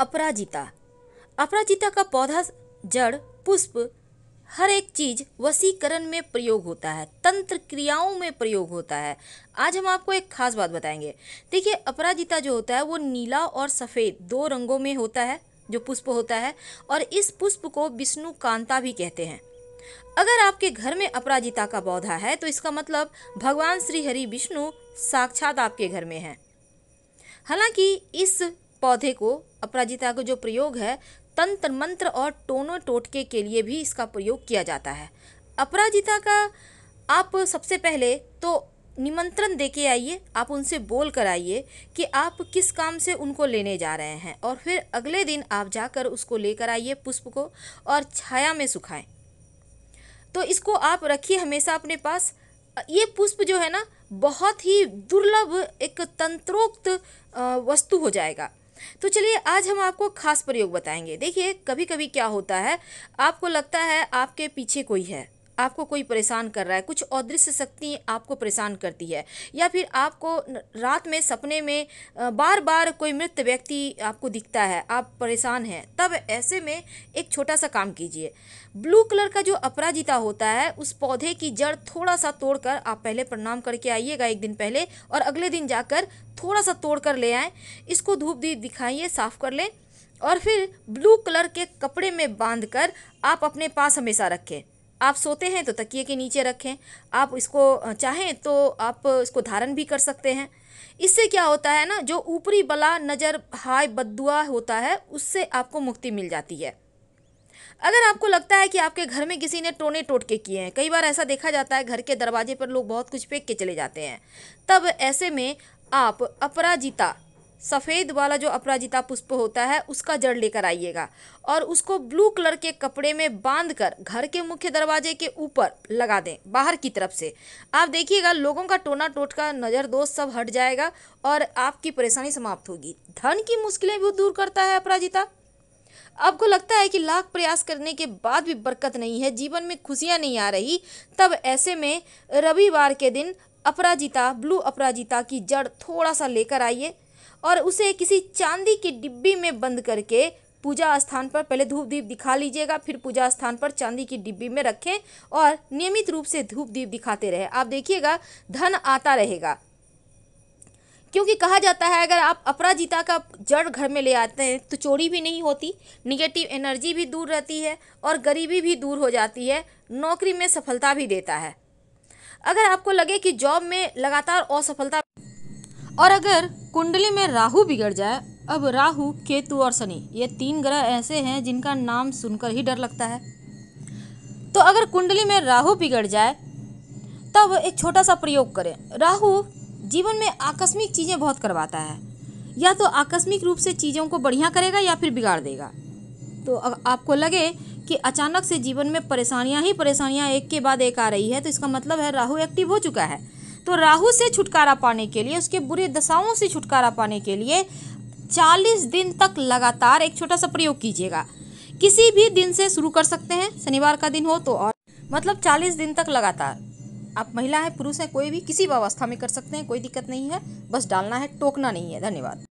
अपराजिता अपराजिता का पौधा जड़ पुष्प हर एक चीज वसीकरण में प्रयोग होता है तंत्र क्रियाओं में प्रयोग होता है आज हम आपको एक खास बात बताएंगे देखिए अपराजिता जो होता है वो नीला और सफ़ेद दो रंगों में होता है जो पुष्प होता है और इस पुष्प को विष्णु कांता भी कहते हैं अगर आपके घर में अपराजिता का पौधा है तो इसका मतलब भगवान श्री हरि विष्णु साक्षात आपके घर में है हालांकि इस पौधे को अपराजिता का जो प्रयोग है तंत्र मंत्र और टोनो टोटके के लिए भी इसका प्रयोग किया जाता है अपराजिता का आप सबसे पहले तो निमंत्रण दे के आइए आप उनसे बोल कर आइए कि आप किस काम से उनको लेने जा रहे हैं और फिर अगले दिन आप जाकर उसको लेकर आइए पुष्प को और छाया में सुखाएं तो इसको आप रखिए हमेशा अपने पास ये पुष्प जो है ना बहुत ही दुर्लभ एक तंत्रोक्त वस्तु हो जाएगा तो चलिए आज हम आपको खास प्रयोग बताएंगे देखिए कभी कभी क्या होता है आपको लगता है आपके पीछे कोई है आपको कोई परेशान कर रहा है कुछ अदृश्य शक्ति आपको परेशान करती है या फिर आपको रात में सपने में बार बार कोई मृत व्यक्ति आपको दिखता है आप परेशान हैं तब ऐसे में एक छोटा सा काम कीजिए ब्लू कलर का जो अपराजिता होता है उस पौधे की जड़ थोड़ा सा तोड़कर आप पहले प्रणाम करके आइएगा एक दिन पहले और अगले दिन जाकर थोड़ा सा तोड़ कर ले आएँ इसको धूप दीप दिखाइए साफ़ कर लें और फिर ब्लू कलर के कपड़े में बांधकर आप अपने पास हमेशा रखें आप सोते हैं तो तकिए के नीचे रखें आप इसको चाहें तो आप इसको धारण भी कर सकते हैं इससे क्या होता है ना जो ऊपरी बला नज़र हाय बदुआ होता है उससे आपको मुक्ति मिल जाती है अगर आपको लगता है कि आपके घर में किसी ने टोने टोटके किए हैं कई बार ऐसा देखा जाता है घर के दरवाजे पर लोग बहुत कुछ फेंक के चले जाते हैं तब ऐसे में आप अपराजिता सफ़ेद वाला जो अपराजिता पुष्प होता है उसका जड़ लेकर आइएगा और उसको ब्लू कलर के कपड़े में बांध कर घर के मुख्य दरवाजे के ऊपर लगा दें बाहर की तरफ से आप देखिएगा लोगों का टोना टोटका नज़र दोस्त सब हट जाएगा और आपकी परेशानी समाप्त होगी धन की मुश्किलें भी दूर करता है अपराजिता आपको लगता है कि लाख प्रयास करने के बाद भी बरकत नहीं है जीवन में खुशियाँ नहीं आ रही तब ऐसे में रविवार के दिन अपराजिता ब्लू अपराजिता की जड़ थोड़ा सा लेकर आइए और उसे किसी चांदी की डिब्बी में बंद करके पूजा स्थान पर पहले धूप दीप दिखा लीजिएगा फिर पूजा स्थान पर चांदी की डिब्बी में रखें और नियमित रूप से धूप दीप दिखाते रहे आप देखिएगा धन आता रहेगा क्योंकि कहा जाता है अगर आप अपराजिता का जड़ घर में ले आते हैं तो चोरी भी नहीं होती निगेटिव एनर्जी भी दूर रहती है और गरीबी भी दूर हो जाती है नौकरी में सफलता भी देता है अगर आपको लगे कि जॉब में लगातार असफलता और अगर कुंडली में राहु बिगड़ जाए अब राहु केतु और शनि ये तीन ग्रह ऐसे हैं जिनका नाम सुनकर ही डर लगता है तो अगर कुंडली में राहु बिगड़ जाए तब एक छोटा सा प्रयोग करें राहु जीवन में आकस्मिक चीज़ें बहुत करवाता है या तो आकस्मिक रूप से चीज़ों को बढ़िया करेगा या फिर बिगाड़ देगा तो आपको लगे कि अचानक से जीवन में परेशानियां ही परेशानियां एक के बाद एक आ रही है तो इसका मतलब है राहु एक्टिव हो चुका है तो राहु से छुटकारा पाने के लिए उसके बुरे दशाओं से छुटकारा पाने के लिए 40 दिन तक लगातार एक छोटा सा प्रयोग कीजिएगा किसी भी दिन से शुरू कर सकते हैं शनिवार का दिन हो तो और मतलब 40 दिन तक लगातार आप महिला हैं पुरुष हैं कोई भी किसी भी अवस्था में कर सकते हैं कोई दिक्कत नहीं है बस डालना है टोकना नहीं है धन्यवाद